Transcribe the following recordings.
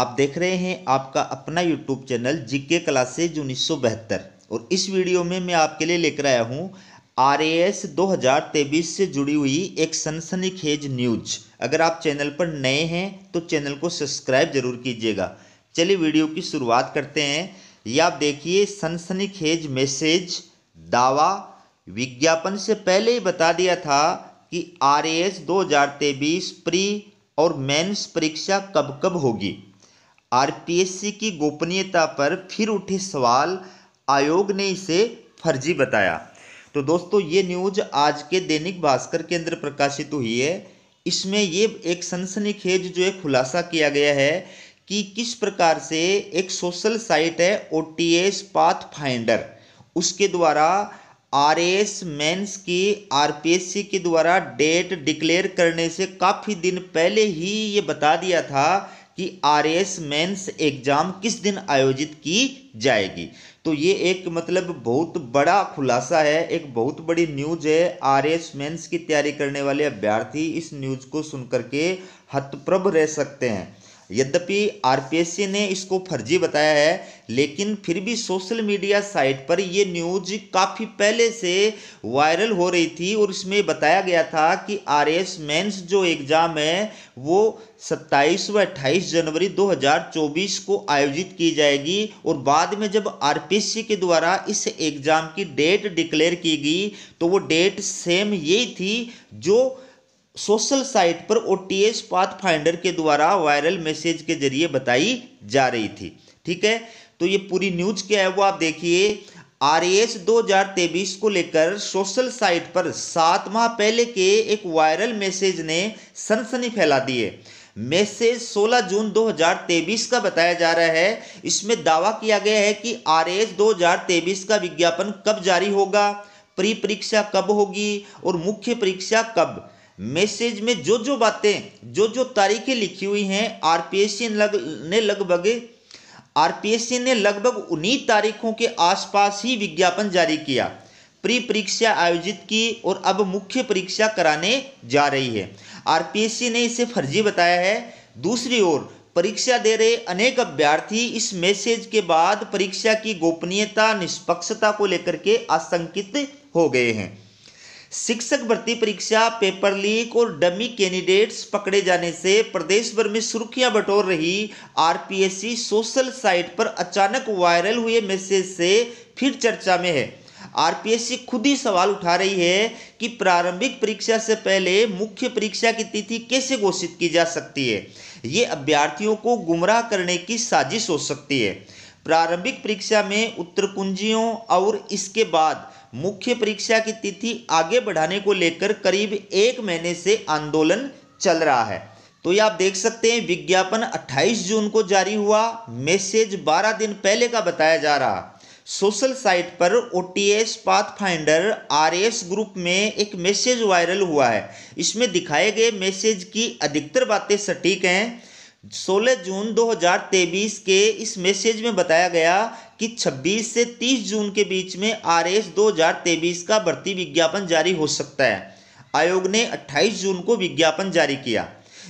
आप देख रहे हैं आपका अपना यूट्यूब चैनल जीके क्लासेज उन्नीस और इस वीडियो में मैं आपके लिए लेकर आया हूँ आर एस दो से जुड़ी हुई एक सनसनीखेज न्यूज अगर आप चैनल पर नए हैं तो चैनल को सब्सक्राइब जरूर कीजिएगा चलिए वीडियो की शुरुआत करते हैं ये आप देखिए सनसनीखेज मैसेज दावा विज्ञापन से पहले ही बता दिया था कि आर एस दो प्री और मेंस परीक्षा कब कब होगी आरपीएससी की गोपनीयता पर फिर उठे सवाल आयोग ने इसे फर्जी बताया तो दोस्तों ये न्यूज आज के दैनिक भास्कर के अंदर प्रकाशित हुई है इसमें ये एक सनसनीखेज जो है खुलासा किया गया है कि किस प्रकार से एक सोशल साइट है O T S path finder उसके द्वारा आर एस मेन्स की आर पी एस सी के द्वारा डेट डिक्लेयर करने से काफ़ी दिन पहले ही ये बता दिया था कि आर एस मेन्स एग्ज़ाम किस दिन आयोजित की जाएगी तो ये एक मतलब बहुत बड़ा खुलासा है एक बहुत बड़ी न्यूज़ है आर एस मेन्स की तैयारी करने वाले अभ्यर्थी इस न्यूज़ को सुनकर के हतप्रभ रह सकते हैं यद्यपि आरपीएससी ने इसको फर्जी बताया है लेकिन फिर भी सोशल मीडिया साइट पर ये न्यूज काफ़ी पहले से वायरल हो रही थी और इसमें बताया गया था कि आर एस मेन्स जो एग्ज़ाम है वो 27 व 28 जनवरी 2024 को आयोजित की जाएगी और बाद में जब आरपीएससी के द्वारा इस एग्ज़ाम की डेट डिक्लेयर की गई तो वो डेट सेम यही थी जो सोशल साइट पर O T S path finder के द्वारा वायरल मैसेज के जरिए बताई जा रही थी ठीक है तो ये पूरी न्यूज क्या है वो आप देखिए आर एस दो को लेकर सोशल साइट पर सात माह पहले के एक वायरल मैसेज ने सनसनी फैला दी है मैसेज 16 जून 2023 का बताया जा रहा है इसमें दावा किया गया है कि आर एस दो का विज्ञापन कब जारी होगा प्री परीक्षा कब होगी और मुख्य परीक्षा कब मैसेज में जो जो बातें जो जो तारीखें लिखी हुई हैं आरपीएससी लग, ने लगभग आरपीएससी ने लगभग उन्हीं तारीखों के आसपास ही विज्ञापन जारी किया प्री परीक्षा आयोजित की और अब मुख्य परीक्षा कराने जा रही है आरपीएससी ने इसे फर्जी बताया है दूसरी ओर परीक्षा दे रहे अनेक अभ्यर्थी इस मैसेज के बाद परीक्षा की गोपनीयता निष्पक्षता को लेकर के आशंकित हो गए हैं शिक्षक भर्ती परीक्षा पेपर लीक और डमी कैंडिडेट्स पकड़े जाने से प्रदेश भर में सुर्खियां बटोर रही आरपीएससी सोशल साइट पर अचानक वायरल हुए मैसेज से फिर चर्चा में है आरपीएससी खुद ही सवाल उठा रही है कि प्रारंभिक परीक्षा से पहले मुख्य परीक्षा की तिथि कैसे घोषित की जा सकती है ये अभ्यर्थियों को गुमराह करने की साजिश हो सकती है प्रारंभिक परीक्षा में उत्तर कुंजियों और इसके बाद मुख्य परीक्षा की तिथि आगे बढ़ाने को लेकर करीब एक महीने से आंदोलन चल रहा है तो ये आप देख सकते हैं विज्ञापन 28 जून को जारी हुआ मैसेज 12 दिन पहले का बताया जा रहा सोशल साइट पर O T S path finder R S group में एक मैसेज वायरल हुआ है इसमें दिखाए गए मैसेज की अधिकतर बातें सटीक हैं 16 जून 2023 के इस मैसेज में बताया गया कि 26 से 30 जून के बीच में आर एस का भर्ती विज्ञापन जारी हो सकता है आयोग ने 28 जून को विज्ञापन जारी किया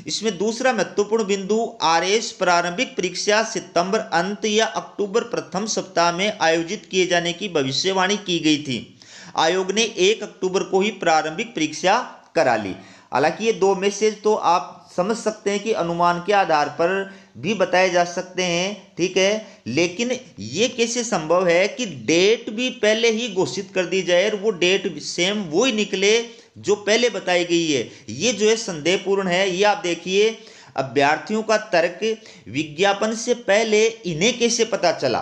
इसमें दूसरा महत्वपूर्ण बिंदु आर एस प्रारंभिक परीक्षा सितंबर अंत या अक्टूबर प्रथम सप्ताह में आयोजित किए जाने की भविष्यवाणी की गई थी आयोग ने एक अक्टूबर को ही प्रारंभिक परीक्षा करा ली हालांकि ये दो मैसेज तो आप समझ सकते हैं कि अनुमान के आधार पर भी बताए जा सकते हैं ठीक है लेकिन ये कैसे संभव है कि डेट भी पहले ही घोषित कर दी जाए और वो डेट सेम वो ही निकले जो पहले बताई गई है ये जो है संदेहपूर्ण है ये आप देखिए अभ्यर्थियों का तर्क विज्ञापन से पहले इन्हें कैसे पता चला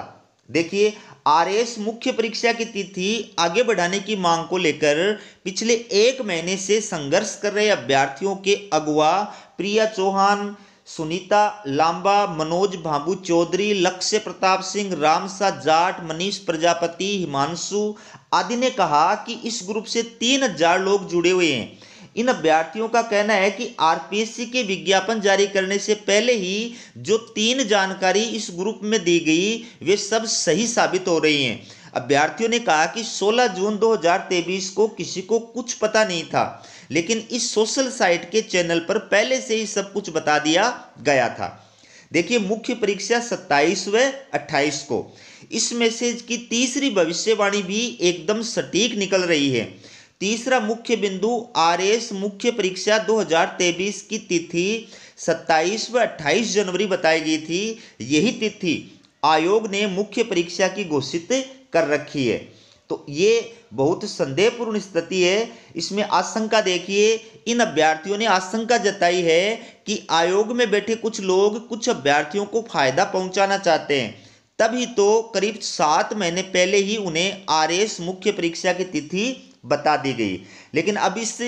देखिए आरएस मुख्य परीक्षा की तिथि आगे बढ़ाने की मांग को लेकर पिछले एक महीने से संघर्ष कर रहे अभ्यर्थियों के अगुआ प्रिया चौहान सुनीता लांबा मनोज भाबू चौधरी लक्ष्य प्रताप सिंह रामसा जाट मनीष प्रजापति हिमांशु आदि ने कहा कि इस ग्रुप से तीन हजार लोग जुड़े हुए हैं इन अभ्यर्थियों का कहना है कि आरपीएससी के विज्ञापन जारी करने से पहले ही जो तीन जानकारी इस ग्रुप में दी गई वे सब सही साबित हो रही हैं अभ्यर्थियों ने कहा कि 16 जून 2023 को किसी को कुछ पता नहीं था लेकिन इस सोशल साइट के चैनल पर पहले से ही सब कुछ बता दिया गया था देखिए मुख्य परीक्षा 27 व 28 को इस मैसेज की तीसरी भविष्यवाणी भी एकदम सटीक निकल रही है तीसरा मुख्य बिंदु आरएस मुख्य परीक्षा 2023 की तिथि 27 व 28 जनवरी बताई गई थी यही तिथि आयोग ने मुख्य परीक्षा की घोषित कर रखी है तो ये बहुत संदेहपूर्ण स्थिति है इसमें आशंका देखिए इन अभ्यर्थियों ने आशंका जताई है कि आयोग में बैठे कुछ लोग कुछ अभ्यर्थियों को फायदा पहुंचाना चाहते हैं तभी तो करीब सात महीने पहले ही उन्हें आरएस मुख्य परीक्षा की तिथि बता दी गई लेकिन अब इस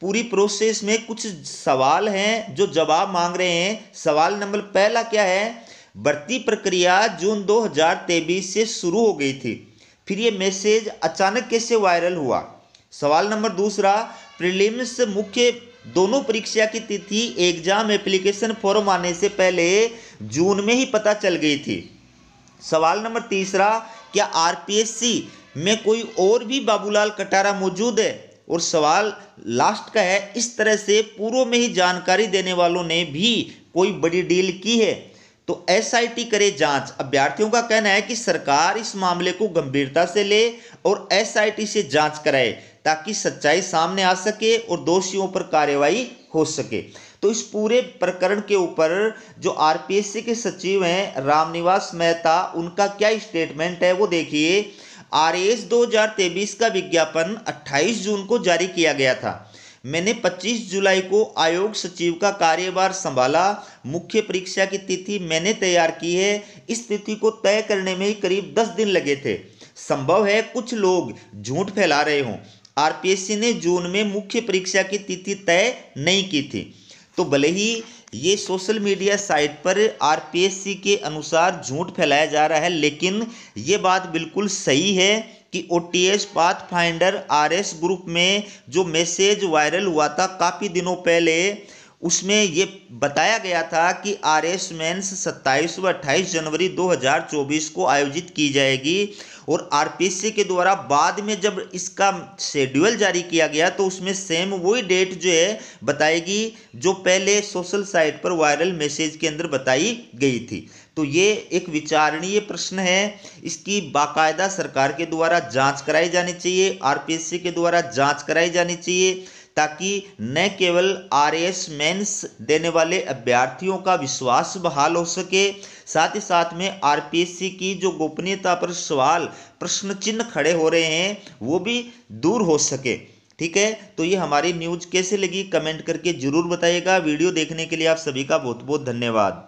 पूरी प्रोसेस में कुछ सवाल हैं जो जवाब मांग रहे हैं सवाल नंबर पहला क्या है भर्ती प्रक्रिया जून दो से शुरू हो गई थी फिर ये मैसेज अचानक कैसे वायरल हुआ सवाल नंबर दूसरा प्रीलिम्स मुख्य दोनों परीक्षा की तिथि एग्जाम एप्लीकेशन फॉर्म आने से पहले जून में ही पता चल गई थी सवाल नंबर तीसरा क्या आरपीएससी में कोई और भी बाबूलाल कटारा मौजूद है और सवाल लास्ट का है इस तरह से पूर्व में ही जानकारी देने वालों ने भी कोई बड़ी डील की है तो एसआईटी करे जांच अभ्यर्थियों का कहना है कि सरकार इस मामले को गंभीरता से ले और एसआईटी से जांच कराए ताकि सच्चाई सामने आ सके और दोषियों पर कार्रवाई हो सके तो इस पूरे प्रकरण के ऊपर जो आरपीएससी के सचिव हैं रामनिवास मेहता उनका क्या स्टेटमेंट है वो देखिए आर एस का विज्ञापन 28 जून को जारी किया गया था मैंने 25 जुलाई को आयोग सचिव का कार्यभार संभाला मुख्य परीक्षा की तिथि मैंने तैयार की है इस तिथि को तय करने में ही करीब 10 दिन लगे थे संभव है कुछ लोग झूठ फैला रहे हों आरपीएससी ने जून में मुख्य परीक्षा की तिथि तय नहीं की थी तो भले ही ये सोशल मीडिया साइट पर आरपीएससी के अनुसार झूठ फैलाया जा रहा है लेकिन ये बात बिल्कुल सही है कि O T S path finder R S group में जो मैसेज वायरल हुआ था काफ़ी दिनों पहले उसमें ये बताया गया था कि आर एस मैंस सत्ताईस व अट्ठाईस जनवरी 2024 को आयोजित की जाएगी और आर के द्वारा बाद में जब इसका शेड्यूल जारी किया गया तो उसमें सेम वही डेट जो है बताएगी जो पहले सोशल साइट पर वायरल मैसेज के अंदर बताई गई थी तो ये एक विचारणीय प्रश्न है इसकी बाकायदा सरकार के द्वारा जांच कराई जानी चाहिए आरपीएससी के द्वारा जांच कराई जानी चाहिए ताकि न केवल आर एस मेन्स देने वाले अभ्यर्थियों का विश्वास बहाल हो सके साथ ही साथ में आर की जो गोपनीयता पर सवाल प्रश्न चिन्ह खड़े हो रहे हैं वो भी दूर हो सके ठीक है तो ये हमारी न्यूज़ कैसे लगी कमेंट करके ज़रूर बताइएगा वीडियो देखने के लिए आप सभी का बहुत बहुत धन्यवाद